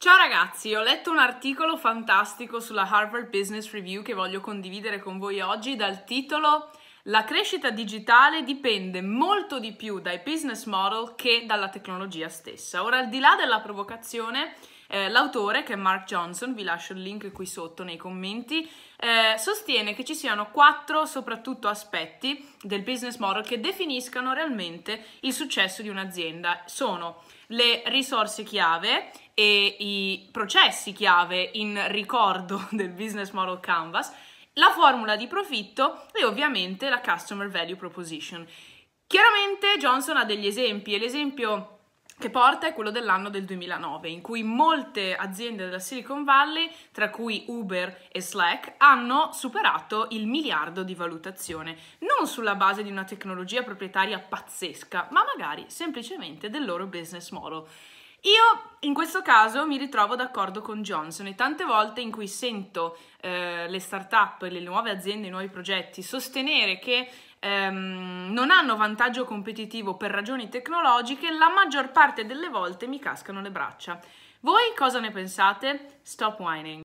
Ciao ragazzi, ho letto un articolo fantastico sulla Harvard Business Review che voglio condividere con voi oggi dal titolo la crescita digitale dipende molto di più dai business model che dalla tecnologia stessa. Ora, al di là della provocazione, eh, l'autore, che è Mark Johnson, vi lascio il link qui sotto nei commenti, eh, sostiene che ci siano quattro soprattutto aspetti del business model che definiscano realmente il successo di un'azienda. Sono le risorse chiave e i processi chiave in ricordo del business model canvas la formula di profitto e ovviamente la customer value proposition. Chiaramente Johnson ha degli esempi e l'esempio che porta è quello dell'anno del 2009, in cui molte aziende della Silicon Valley, tra cui Uber e Slack, hanno superato il miliardo di valutazione, non sulla base di una tecnologia proprietaria pazzesca, ma magari semplicemente del loro business model. Io in questo caso mi ritrovo d'accordo con Johnson e tante volte in cui sento eh, le start-up, le nuove aziende, i nuovi progetti sostenere che ehm, non hanno vantaggio competitivo per ragioni tecnologiche, la maggior parte delle volte mi cascano le braccia. Voi cosa ne pensate? Stop whining.